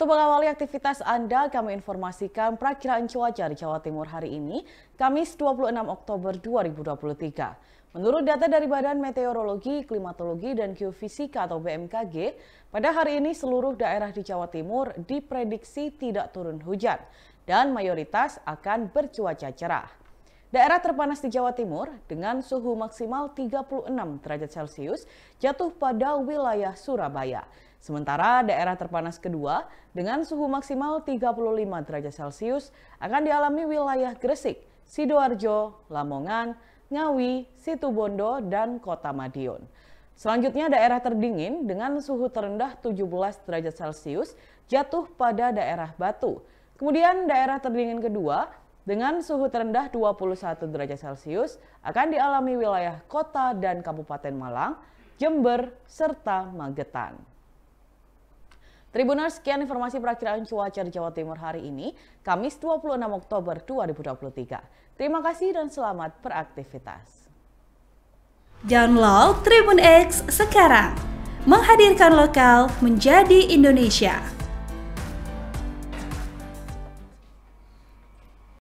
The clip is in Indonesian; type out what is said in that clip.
Untuk mengawali aktivitas Anda, kami informasikan perakiraan cuaca di Jawa Timur hari ini, Kamis 26 Oktober 2023. Menurut data dari Badan Meteorologi, Klimatologi, dan Geofisika atau BMKG, pada hari ini seluruh daerah di Jawa Timur diprediksi tidak turun hujan dan mayoritas akan bercuaca cerah. Daerah terpanas di Jawa Timur dengan suhu maksimal 36 derajat Celcius jatuh pada wilayah Surabaya Sementara daerah terpanas kedua dengan suhu maksimal 35 derajat Celcius akan dialami wilayah Gresik, Sidoarjo, Lamongan, Ngawi, Situbondo, dan Kota Madiun. Selanjutnya daerah terdingin dengan suhu terendah 17 derajat Celcius jatuh pada daerah Batu. Kemudian daerah terdingin kedua dengan suhu terendah 21 derajat Celcius akan dialami wilayah kota dan Kabupaten Malang, Jember, serta Magetan. Tribuners, sekian informasi perakiraan cuaca di Jawa Timur hari ini, Kamis 26 Oktober 2023. Terima kasih dan selamat beraktivitas. Download Tribun X sekarang, menghadirkan lokal menjadi Indonesia.